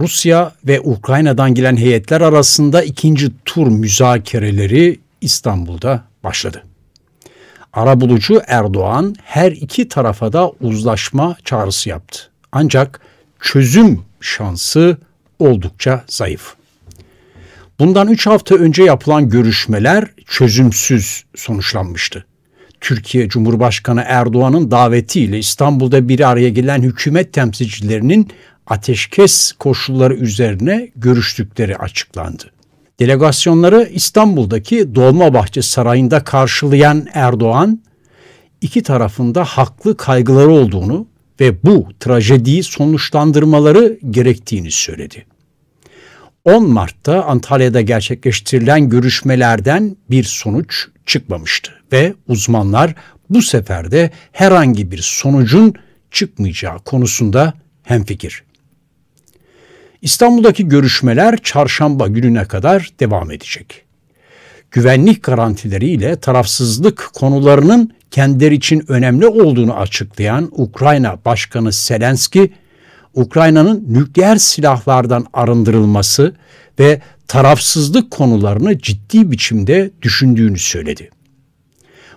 Rusya ve Ukrayna'dan gelen heyetler arasında ikinci tur müzakereleri İstanbul'da başladı. Arabulucu Erdoğan her iki tarafa da uzlaşma çağrısı yaptı. Ancak çözüm şansı oldukça zayıf. Bundan 3 hafta önce yapılan görüşmeler çözümsüz sonuçlanmıştı. Türkiye Cumhurbaşkanı Erdoğan'ın davetiyle İstanbul'da bir araya gelen hükümet temsilcilerinin ateşkes koşulları üzerine görüştükleri açıklandı. Delegasyonları İstanbul'daki Dolmabahçe Sarayı'nda karşılayan Erdoğan, iki tarafında haklı kaygıları olduğunu ve bu trajediyi sonuçlandırmaları gerektiğini söyledi. 10 Mart'ta Antalya'da gerçekleştirilen görüşmelerden bir sonuç çıkmamıştı ve uzmanlar bu sefer de herhangi bir sonucun çıkmayacağı konusunda hemfikir. İstanbul'daki görüşmeler çarşamba gününe kadar devam edecek. Güvenlik garantileriyle tarafsızlık konularının kendileri için önemli olduğunu açıklayan Ukrayna Başkanı Selenski, Ukrayna'nın nükleer silahlardan arındırılması ve tarafsızlık konularını ciddi biçimde düşündüğünü söyledi.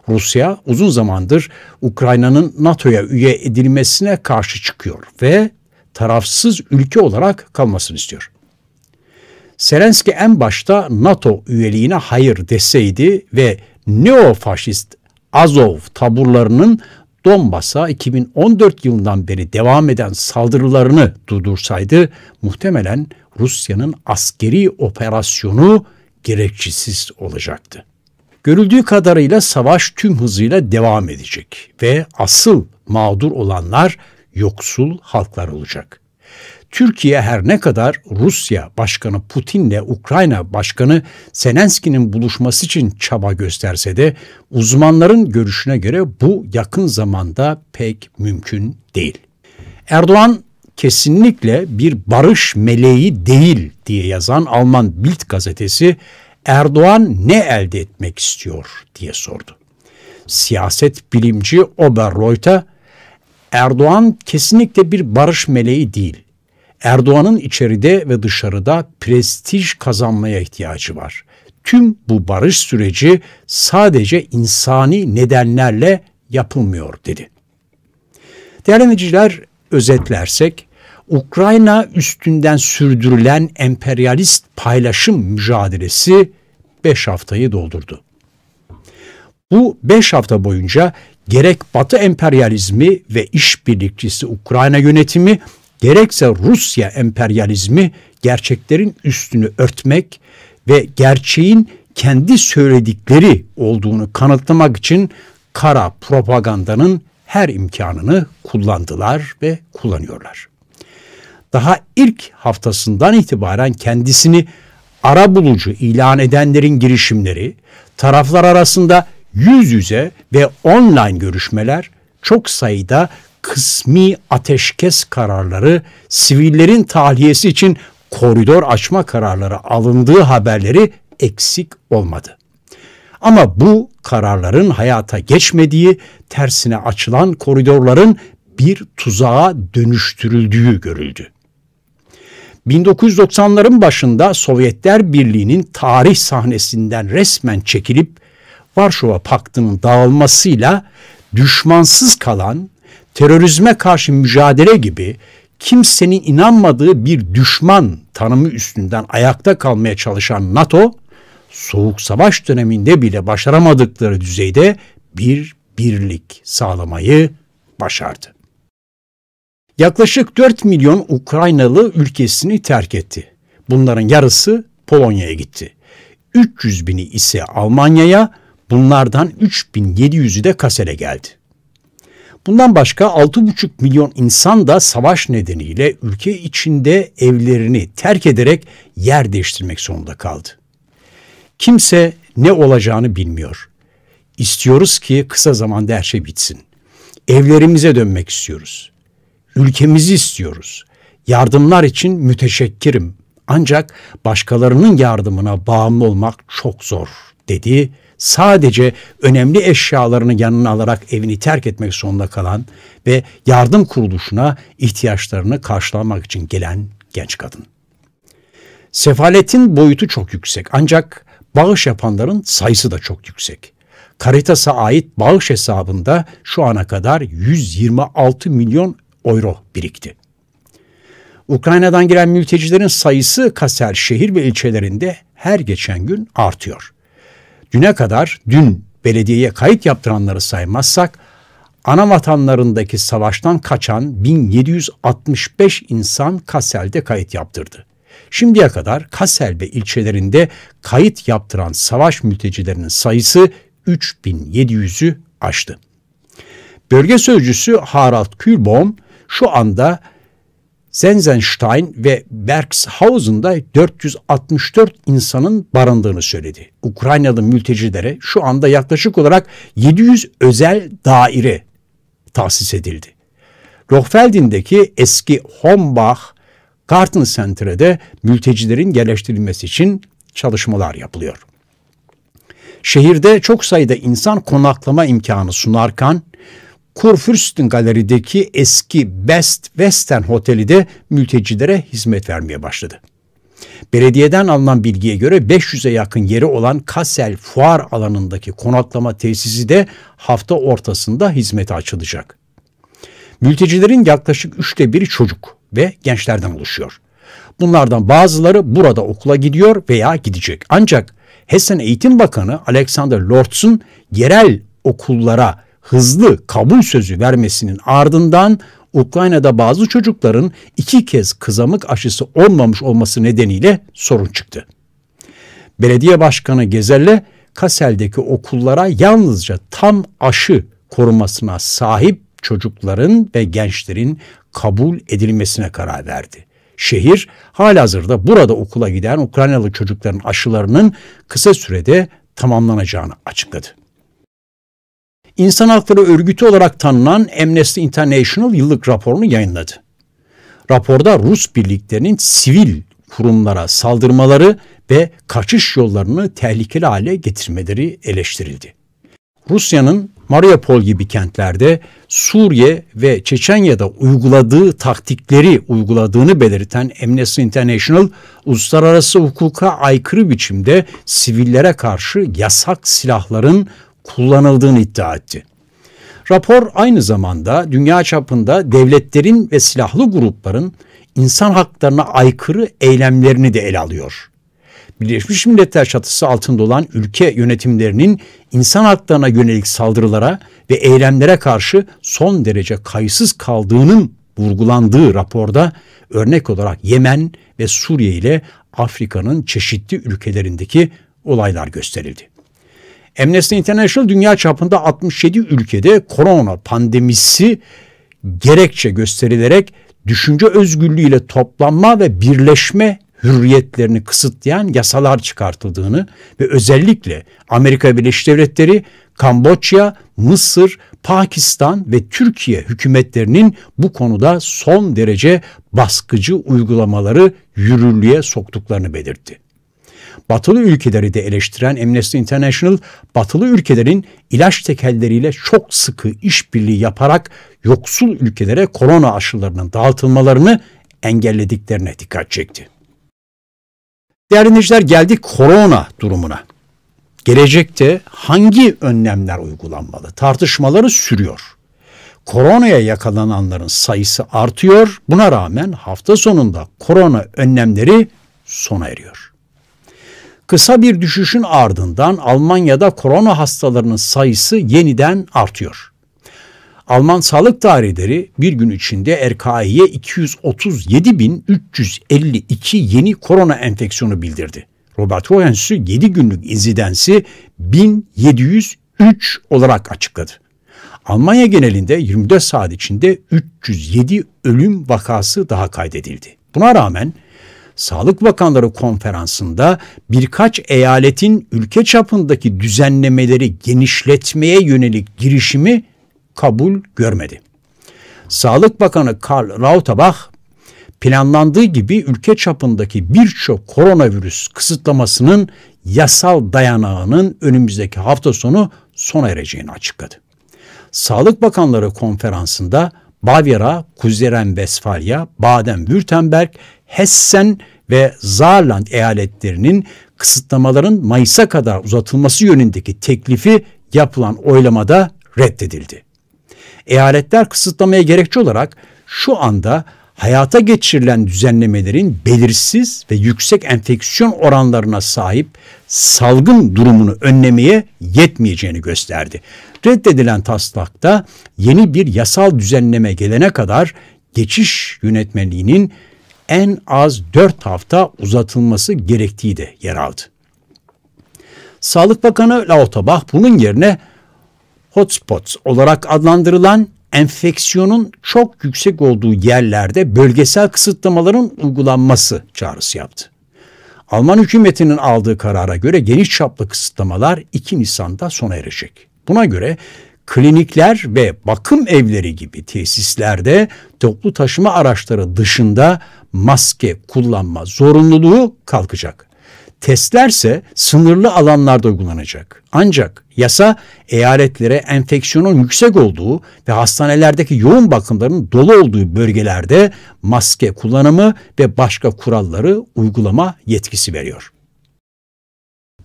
Rusya uzun zamandır Ukrayna'nın NATO'ya üye edilmesine karşı çıkıyor ve tarafsız ülke olarak kalmasını istiyor. Zelenski en başta NATO üyeliğine hayır deseydi ve neofaşist Azov taburlarının Donbas'a 2014 yılından beri devam eden saldırılarını durdursaydı muhtemelen Rusya'nın askeri operasyonu gerekçesiz olacaktı. Görüldüğü kadarıyla savaş tüm hızıyla devam edecek ve asıl mağdur olanlar yoksul halklar olacak. Türkiye her ne kadar Rusya Başkanı Putin'le Ukrayna Başkanı Zelenski'nin buluşması için çaba gösterse de uzmanların görüşüne göre bu yakın zamanda pek mümkün değil. Erdoğan kesinlikle bir barış meleği değil diye yazan Alman Bild gazetesi Erdoğan ne elde etmek istiyor diye sordu. Siyaset bilimci Oberreuth'a Erdoğan kesinlikle bir barış meleği değil. Erdoğan'ın içeride ve dışarıda prestij kazanmaya ihtiyacı var. Tüm bu barış süreci sadece insani nedenlerle yapılmıyor dedi. Değerli Değerlendiriciler özetlersek Ukrayna üstünden sürdürülen emperyalist paylaşım mücadelesi 5 haftayı doldurdu. Bu beş hafta boyunca gerek Batı emperyalizmi ve işbirlikçisi Ukrayna yönetimi gerekse Rusya emperyalizmi gerçeklerin üstünü örtmek ve gerçeğin kendi söyledikleri olduğunu kanıtlamak için kara propagandanın her imkanını kullandılar ve kullanıyorlar. Daha ilk haftasından itibaren kendisini ara bulucu ilan edenlerin girişimleri, taraflar arasında yüz yüze ve online görüşmeler çok sayıda kısmi ateşkes kararları, sivillerin tahliyesi için koridor açma kararları alındığı haberleri eksik olmadı. Ama bu kararların hayata geçmediği, tersine açılan koridorların bir tuzağa dönüştürüldüğü görüldü. 1990'ların başında Sovyetler Birliği'nin tarih sahnesinden resmen çekilip Varşova Paktı'nın dağılmasıyla düşmansız kalan terörizme karşı mücadele gibi kimsenin inanmadığı bir düşman tanımı üstünden ayakta kalmaya çalışan NATO, soğuk savaş döneminde bile başaramadıkları düzeyde bir birlik sağlamayı başardı. Yaklaşık 4 milyon Ukraynalı ülkesini terk etti. Bunların yarısı Polonya'ya gitti. 300 bini ise Almanya'ya, Bunlardan 3700'ü de Kaser'e geldi. Bundan başka 6,5 milyon insan da savaş nedeniyle ülke içinde evlerini terk ederek yer değiştirmek zorunda kaldı. Kimse ne olacağını bilmiyor. İstiyoruz ki kısa zamanda her şey bitsin. Evlerimize dönmek istiyoruz. Ülkemizi istiyoruz. Yardımlar için müteşekkirim. Ancak başkalarının yardımına bağımlı olmak çok zor dedi sadece önemli eşyalarını yanına alarak evini terk etmek zorunda kalan ve yardım kuruluşuna ihtiyaçlarını karşılamak için gelen genç kadın. Sefaletin boyutu çok yüksek ancak bağış yapanların sayısı da çok yüksek. Karitas'a ait bağış hesabında şu ana kadar 126 milyon euro birikti. Ukrayna'dan giren mültecilerin sayısı kasel şehir ve ilçelerinde her geçen gün artıyor. Düne kadar dün belediyeye kayıt yaptıranları saymazsak ana vatanlarındaki savaştan kaçan 1765 insan Kassel'de kayıt yaptırdı. Şimdiye kadar Kassel ve ilçelerinde kayıt yaptıran savaş mültecilerinin sayısı 3700'ü aştı. Bölge sözcüsü Harald Kürbom şu anda Senzenstein ve Bergshausen'da 464 insanın barındığını söyledi. Ukraynalı mültecilere şu anda yaklaşık olarak 700 özel daire tahsis edildi. Rochfeldindeki eski Hombach Garten Center'e de mültecilerin yerleştirilmesi için çalışmalar yapılıyor. Şehirde çok sayıda insan konaklama imkanı sunarken Kurfürstengalerideki eski Best Western Oteli de mültecilere hizmet vermeye başladı. Belediyeden alınan bilgiye göre 500'e yakın yeri olan Kassel Fuar alanındaki konaklama tesisi de hafta ortasında hizmete açılacak. Mültecilerin yaklaşık üçte biri çocuk ve gençlerden oluşuyor. Bunlardan bazıları burada okula gidiyor veya gidecek. Ancak Hessen Eğitim Bakanı Alexander Lortz'un yerel okullara hızlı kabul sözü vermesinin ardından Ukrayna'da bazı çocukların iki kez kızamık aşısı olmamış olması nedeniyle sorun çıktı. Belediye Başkanı Gezer'le Kassel'deki okullara yalnızca tam aşı korumasına sahip çocukların ve gençlerin kabul edilmesine karar verdi. Şehir halihazırda burada okula giden Ukraynalı çocukların aşılarının kısa sürede tamamlanacağını açıkladı. İnsan Hakları Örgütü olarak tanınan Amnesty International yıllık raporunu yayınladı. Raporda Rus birliklerinin sivil kurumlara saldırmaları ve kaçış yollarını tehlikeli hale getirmeleri eleştirildi. Rusya'nın Mariupol gibi kentlerde Suriye ve Çeçenya'da uyguladığı taktikleri uyguladığını belirten Amnesty International, uluslararası hukuka aykırı biçimde sivillere karşı yasak silahların kullanıldığını iddia etti. Rapor aynı zamanda dünya çapında devletlerin ve silahlı grupların insan haklarına aykırı eylemlerini de ele alıyor. Birleşmiş Milletler çatısı altında olan ülke yönetimlerinin insan haklarına yönelik saldırılara ve eylemlere karşı son derece kayıtsız kaldığının vurgulandığı raporda örnek olarak Yemen ve Suriye ile Afrika'nın çeşitli ülkelerindeki olaylar gösterildi. Amnesty International dünya çapında 67 ülkede korona pandemisi gerekçe gösterilerek düşünce özgürlüğüyle toplanma ve birleşme hürriyetlerini kısıtlayan yasalar çıkartıldığını ve özellikle Amerika Birleşik Devletleri, Kamboçya, Mısır, Pakistan ve Türkiye hükümetlerinin bu konuda son derece baskıcı uygulamaları yürürlüğe soktuklarını belirtti batılı ülkeleri de eleştiren Amnesty International, batılı ülkelerin ilaç tekelleriyle çok sıkı işbirliği yaparak yoksul ülkelere korona aşılarının dağıtılmalarını engellediklerine dikkat çekti. Değerli dinleyiciler geldik korona durumuna. Gelecekte hangi önlemler uygulanmalı? Tartışmaları sürüyor. Koronaya yakalananların sayısı artıyor. Buna rağmen hafta sonunda korona önlemleri sona eriyor. Kısa bir düşüşün ardından Almanya'da korona hastalarının sayısı yeniden artıyor. Alman sağlık daireleri bir gün içinde RKI'ye 237.352 yeni korona enfeksiyonu bildirdi. Robert Koch Enstitüsü 7 günlük inzidensi 1703 olarak açıkladı. Almanya genelinde 24 saat içinde 307 ölüm vakası daha kaydedildi. Buna rağmen Sağlık Bakanları Konferansı'nda birkaç eyaletin ülke çapındaki düzenlemeleri genişletmeye yönelik girişimi kabul görmedi. Sağlık Bakanı Karl Lauterbach planlandığı gibi ülke çapındaki birçok koronavirüs kısıtlamasının yasal dayanağının önümüzdeki hafta sonu sona ereceğini açıkladı. Sağlık Bakanları Konferansı'nda Bavyera, Kuzeren Vesfalya, Baden-Württemberg, Hessen ve Saarland eyaletlerinin kısıtlamaların Mayıs'a kadar uzatılması yönündeki teklifi yapılan oylamada reddedildi. Eyaletler kısıtlamaya gerekçe olarak şu anda hayata geçirilen düzenlemelerin belirsiz ve yüksek enfeksiyon oranlarına sahip salgın durumunu önlemeye yetmeyeceğini gösterdi. Reddedilen taslakta yeni bir yasal düzenleme gelene kadar geçiş yönetmeliğinin en az 4 hafta uzatılması gerektiği de yer aldı. Sağlık Bakanı Lauterbach bunun yerine hotspots olarak adlandırılan enfeksiyonun çok yüksek olduğu yerlerde bölgesel kısıtlamaların uygulanması çağrısı yaptı. Alman hükümetinin aldığı karara göre geniş çaplı kısıtlamalar 2 Nisan'da sona erecek. Buna göre klinikler ve bakım evleri gibi tesislerde toplu taşıma araçları dışında maske kullanma zorunluluğu kalkacak. Testlerse sınırlı alanlarda uygulanacak. Ancak yasa eyaletlere enfeksiyonun yüksek olduğu ve hastanelerdeki yoğun bakımların dolu olduğu bölgelerde maske kullanımı ve başka kuralları uygulama yetkisi veriyor.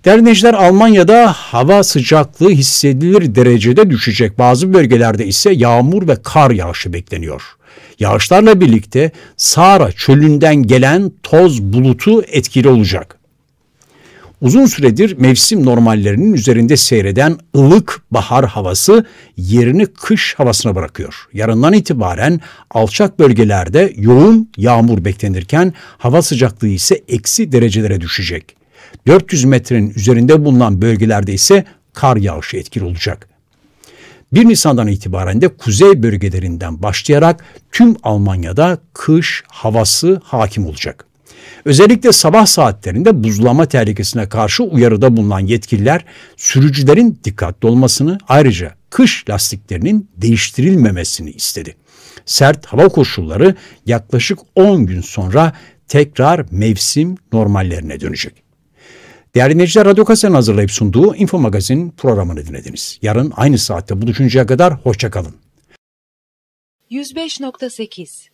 Derneciler Almanya'da hava sıcaklığı hissedilir derecede düşecek. Bazı bölgelerde ise yağmur ve kar yağışı bekleniyor. Yağışlarla birlikte Sahara çölünden gelen toz bulutu etkili olacak uzun süredir mevsim normallerinin üzerinde seyreden ılık bahar havası yerini kış havasına bırakıyor. Yarından itibaren alçak bölgelerde yoğun yağmur beklenirken hava sıcaklığı ise eksi derecelere düşecek. 400 metrenin üzerinde bulunan bölgelerde ise kar yağışı etkili olacak. 1 Nisan'dan itibaren de kuzey bölgelerinden başlayarak tüm Almanya'da kış havası hakim olacak. Özellikle sabah saatlerinde buzlama tehlikesine karşı uyarıda bulunan yetkililer sürücülerin dikkatli olmasını ayrıca kış lastiklerinin değiştirilmemesini istedi. Sert hava koşulları yaklaşık 10 gün sonra tekrar mevsim normallerine dönecek. Değerli dinleyiciler Radyo Kase'nin hazırlayıp sunduğu Info Magazin programını dinlediniz. Yarın aynı saatte buluşuncaya kadar hoşçakalın. 105.8